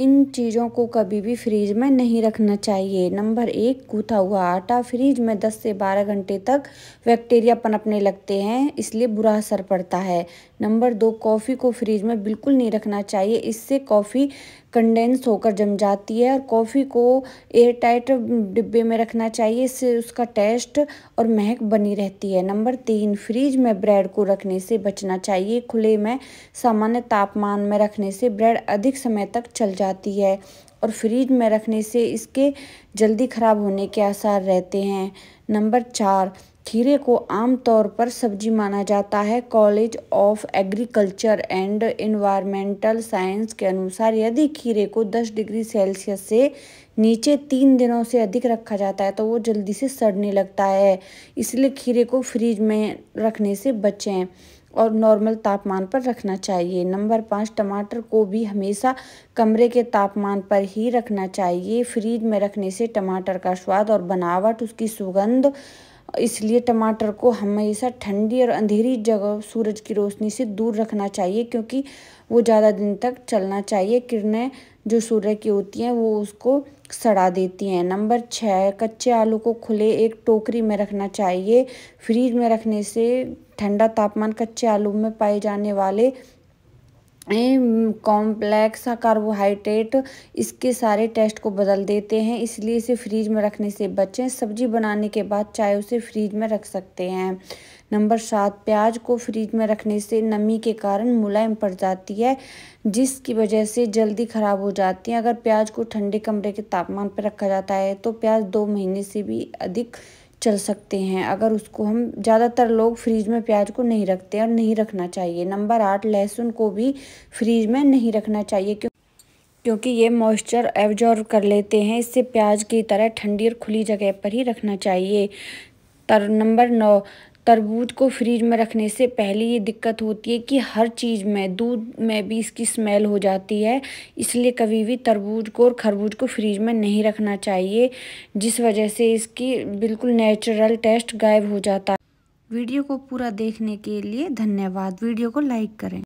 इन चीज़ों को कभी भी फ्रीज में नहीं रखना चाहिए नंबर एक गूथा हुआ आटा फ्रीज में 10 से 12 घंटे तक बैक्टीरिया पनपने लगते हैं इसलिए बुरा असर पड़ता है नंबर दो कॉफ़ी को फ्रीज में बिल्कुल नहीं रखना चाहिए इससे कॉफ़ी कंडेंस होकर जम जाती है और कॉफ़ी को एयर टाइट डिब्बे में रखना चाहिए इससे उसका टेस्ट और महक बनी रहती है नंबर तीन फ्रीज में ब्रेड को रखने से बचना चाहिए खुले में सामान्य तापमान में रखने से ब्रेड अधिक समय तक चल जाता जाती है और फ्रीज में रखने से इसके जल्दी ख़राब होने के आसार रहते हैं नंबर चार खीरे को आमतौर पर सब्जी माना जाता है college of agriculture and environmental science के अनुसार यदि खीरे को 10 डिग्री सेल्सियस से नीचे तीन दिनों से अधिक रखा जाता है तो वो जल्दी से सड़ने लगता है इसलिए खीरे को फ्रीज में रखने से बचें और नॉर्मल तापमान पर रखना चाहिए नंबर पाँच टमाटर को भी हमेशा कमरे के तापमान पर ही रखना चाहिए फ्रीज में रखने से टमाटर का स्वाद और बनावट उसकी सुगंध इसलिए टमाटर को हमेशा ठंडी और अंधेरी जगह सूरज की रोशनी से दूर रखना चाहिए क्योंकि वो ज़्यादा दिन तक चलना चाहिए किरणें जो सूर्य की होती हैं वो उसको सड़ा देती हैं नंबर छः कच्चे आलू को खुले एक टोकरी में रखना चाहिए फ्रीज में रखने से ठंडा तापमान कच्चे आलू में पाए जाने वाले कॉम्प्लेक्स कार्बोहाइड्रेट इसके सारे टेस्ट को बदल देते हैं इसलिए इसे फ्रीज में रखने से बचें सब्जी बनाने के बाद चाय उसे फ्रीज में रख सकते हैं नंबर सात प्याज को फ्रीज में रखने से नमी के कारण मुलायम पड़ जाती है जिसकी वजह से जल्दी ख़राब हो जाती है अगर प्याज को ठंडे कमरे के तापमान पर रखा जाता है तो प्याज दो महीने से भी अधिक चल सकते हैं अगर उसको हम ज़्यादातर लोग फ्रीज में प्याज को नहीं रखते और नहीं रखना चाहिए नंबर आठ लहसुन को भी फ्रीज में नहीं रखना चाहिए क्यों क्योंकि ये मॉइस्चर एब्जॉर्व कर लेते हैं इससे प्याज की तरह ठंडी और खुली जगह पर ही रखना चाहिए तर नंबर नौ तरबूज को फ्रीज में रखने से पहले ये दिक्कत होती है कि हर चीज़ में दूध में भी इसकी स्मेल हो जाती है इसलिए कभी भी तरबूज को और खरबूज को फ्रीज में नहीं रखना चाहिए जिस वजह से इसकी बिल्कुल नेचुरल टेस्ट गायब हो जाता है वीडियो को पूरा देखने के लिए धन्यवाद वीडियो को लाइक करें